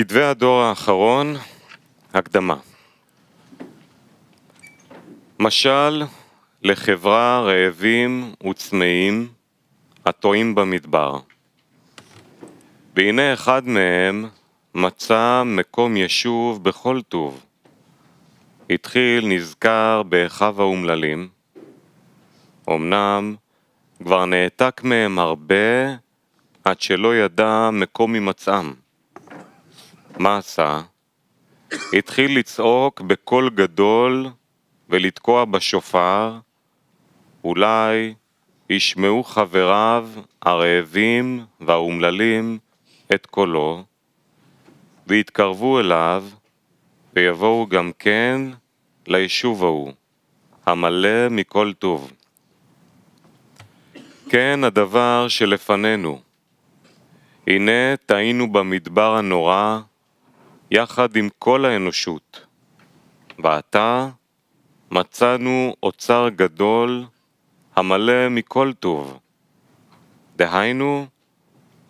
כתבי הדור האחרון, הקדמה. משל לחברה רעבים וצמאים הטועים במדבר. והנה אחד מהם מצא מקום ישוב בכל טוב. התחיל נזכר באחיו האומללים. אמנם כבר נעתק מהם הרבה עד שלא ידע מקום הימצאם. מה עשה? התחיל לצעוק בקול גדול ולתקוע בשופר, אולי ישמעו חבריו הרעבים והאומללים את קולו, ויתקרבו אליו, ויבואו גם כן ליישוב ההוא, המלא מכל טוב. כן הדבר שלפנינו. הנה טעינו במדבר הנורא, יחד עם כל האנושות. ועתה מצאנו אוצר גדול המלא מכל טוב. דהיינו,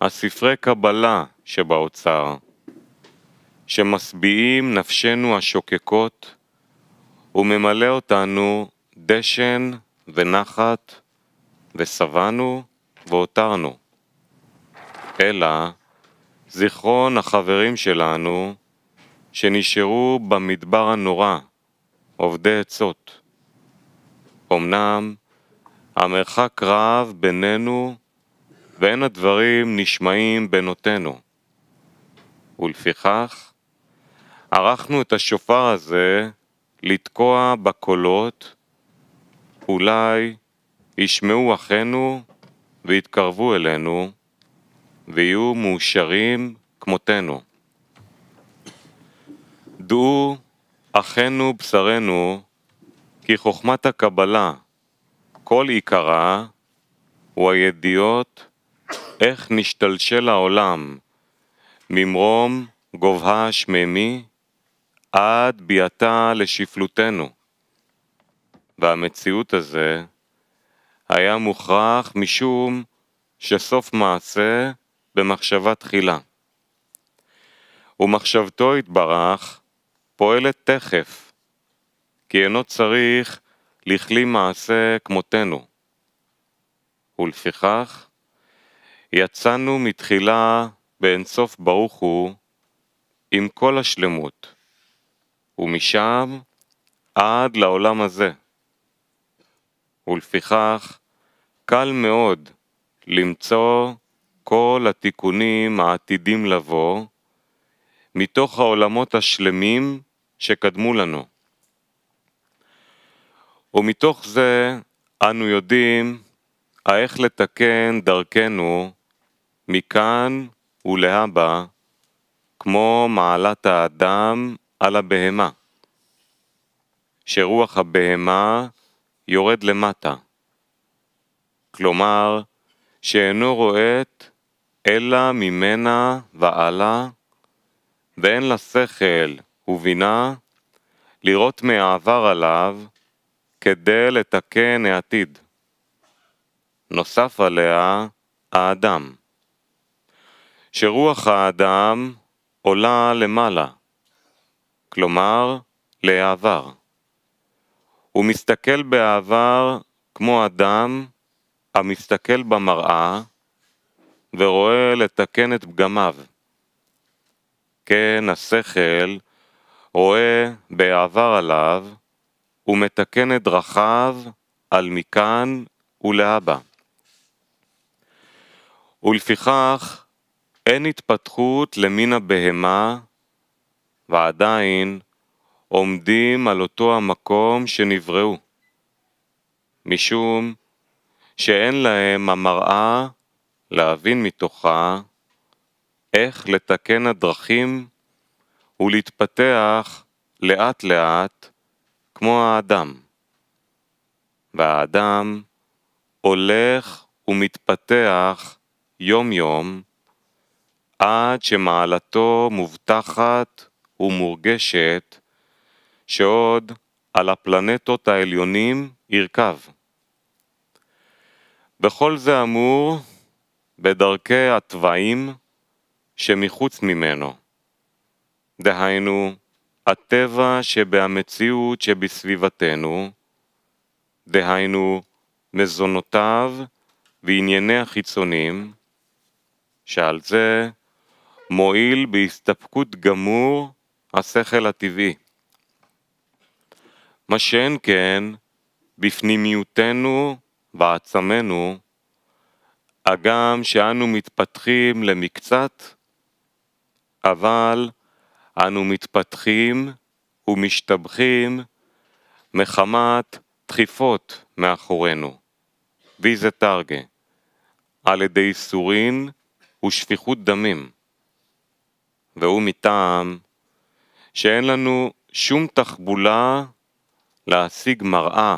הספרי קבלה שבאוצר, שמשביעים נפשנו השוקקות וממלא אותנו דשן ונחת ושבענו והותרנו. אלא זיכרון החברים שלנו שנשארו במדבר הנורא, עובדי עצות. אמנם המרחק רב בינינו ואין הדברים נשמעים בינותינו. ולפיכך ערכנו את השופר הזה לתקוע בקולות, אולי ישמעו אחינו ויתקרבו אלינו ויהיו מאושרים כמותנו. ידעו אחינו בשרנו כי חוכמת הקבלה, כל עיקרה הוא הידיעות איך נשתלשל העולם ממרום גובהה השמימי עד ביאתה לשפלותנו. והמציאות הזה היה מוכרח משום שסוף מעשה במחשבה תחילה. ומחשבתו התברך פועלת תכף, כי אינו צריך לכלי מעשה כמותנו. ולפיכך, יצאנו מתחילה באינסוף ברוך הוא עם כל השלמות, ומשם עד לעולם הזה. ולפיכך, קל מאוד למצוא כל התיקונים העתידים לבוא מתוך העולמות השלמים שקדמו לנו. ומתוך זה אנו יודעים איך לתקן דרכנו מכאן ולהבא, כמו מעלת האדם על הבהמה, שרוח הבהמה יורד למטה, כלומר, שאינו רועט אלא ממנה והלאה, ואין לה שכל ובינה, לראות מהעבר עליו כדי לתקן העתיד. נוסף עליה האדם, שרוח האדם עולה למעלה, כלומר לעבר. הוא מסתכל בעבר כמו אדם המסתכל במראה ורואה לתקן את פגמיו. כן, השכל רואה בעבר עליו, ומתקן את דרכיו על מכאן ולהבא. ולפיכך, אין התפתחות למין הבהמה, ועדיין עומדים על אותו המקום שנבראו, משום שאין להם המראה להבין מתוכה איך לתקן הדרכים ולהתפתח לאט לאט כמו האדם. והאדם הולך ומתפתח יום יום עד שמעלתו מובטחת ומורגשת שעוד על הפלנטות העליונים ירכב. בכל זה אמור בדרכי התוואים שמחוץ ממנו. דהיינו, הטבע שבהמציאות שבסביבתנו, דהיינו, מזונותיו וענייני החיצונים, שעל זה מועיל בהסתפקות גמור השכל הטבעי. מה שאין כן, בפנימיותנו ועצמנו, הגם שאנו מתפתחים למקצת, אבל אנו מתפתחים ומשתבחים מחמת דחיפות מאחורינו, ויזה תרגה, על ידי ייסורין ושפיכות דמים. והוא מטעם שאין לנו שום תחבולה להשיג מראה,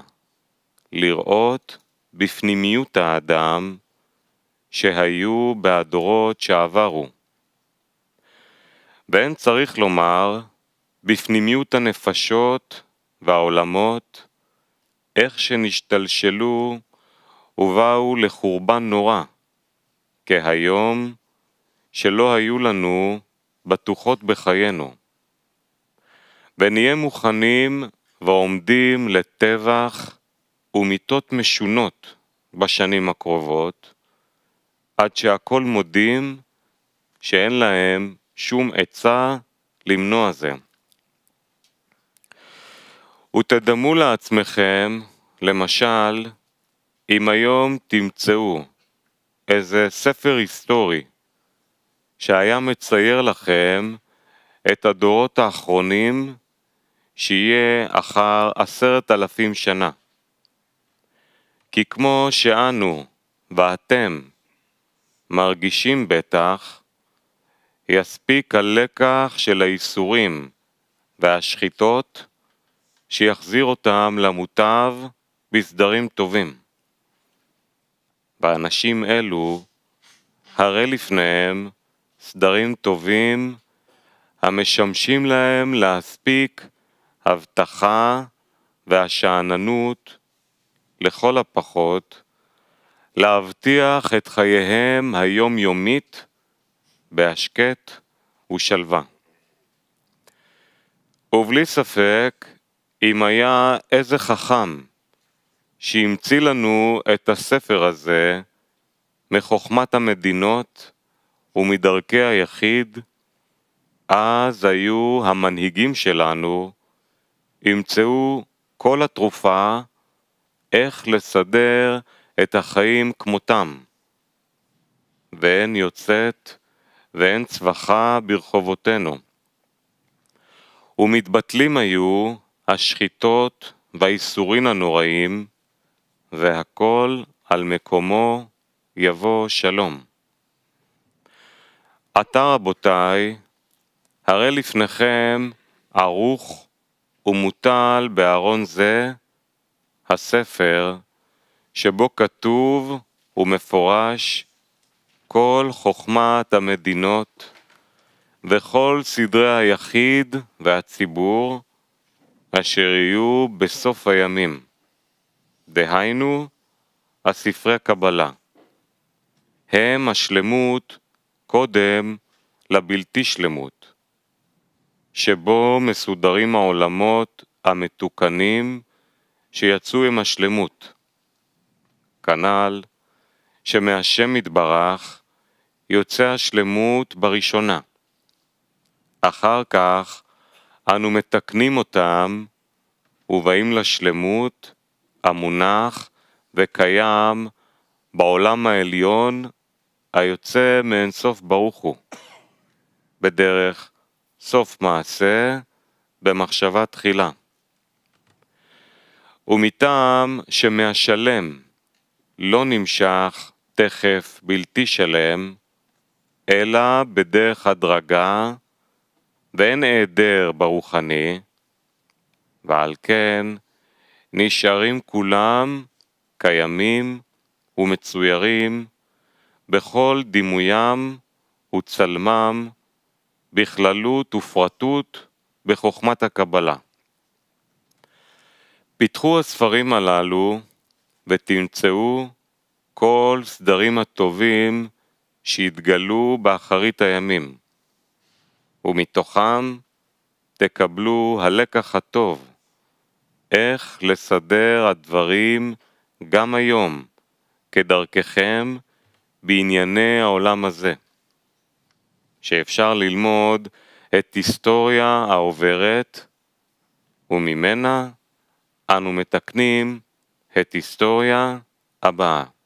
לראות בפנימיות האדם שהיו בהדורות שעברו. ואין צריך לומר, בפנימיות הנפשות והעולמות, איך שנשתלשלו ובאו לחורבן נורא, כהיום שלא היו לנו בטוחות בחיינו. ונהיה מוכנים ועומדים לטבח ומיתות משונות בשנים הקרובות, עד שהכל מודים שאין להם שום עצה למנוע זה. ותדמו לעצמכם, למשל, אם היום תמצאו איזה ספר היסטורי שהיה מצייר לכם את הדורות האחרונים שיהיה אחר עשרת אלפים שנה. כי כמו שאנו ואתם מרגישים בטח, יספיק הלקח של האיסורים והשחיטות שיחזיר אותם למוטב בסדרים טובים. באנשים אלו, הרי לפניהם סדרים טובים המשמשים להם להספיק הבטחה והשאננות, לכל הפחות, להבטיח את חייהם היומיומית בהשקט ושלווה. ובלי ספק, אם היה איזה חכם שהמציא לנו את הספר הזה מחוכמת המדינות ומדרכי היחיד, אז היו המנהיגים שלנו ימצאו כל התרופה איך לסדר את החיים כמותם, ואין יוצאת ואין צווחה ברחובותינו. ומתבטלים היו השחיטות והאיסורים הנוראים, והכל על מקומו יבוא שלום. עתה רבותיי, הרי לפניכם ערוך ומוטל בארון זה הספר שבו כתוב ומפורש כל חוכמת המדינות וכל סדרי היחיד והציבור אשר יהיו בסוף הימים, דהיינו הספרי קבלה. הם השלמות קודם לבלתי שלמות, שבו מסודרים העולמות המתוקנים שיצאו עם השלמות. כנ"ל, שמהשם יתברך יוצא השלמות בראשונה. אחר כך אנו מתקנים אותם ובאים לשלמות המונח וקיים בעולם העליון היוצא מאינסוף ברוך הוא, בדרך סוף מעשה במחשבה תחילה. ומטעם שמהשלם לא נמשך תכף בלתי שלם, אלא בדרך הדרגה, ואין היעדר ברוחני, ועל כן נשארים כולם קיימים ומצוירים בכל דימוים וצלמם, בכללות ופרטות בחוכמת הקבלה. פיתחו הספרים הללו ותמצאו כל סדרים הטובים שיתגלו באחרית הימים, ומתוכם תקבלו הלקח הטוב, איך לסדר הדברים גם היום, כדרככם, בענייני העולם הזה. שאפשר ללמוד את היסטוריה העוברת, וממנה אנו מתקנים את היסטוריה הבאה.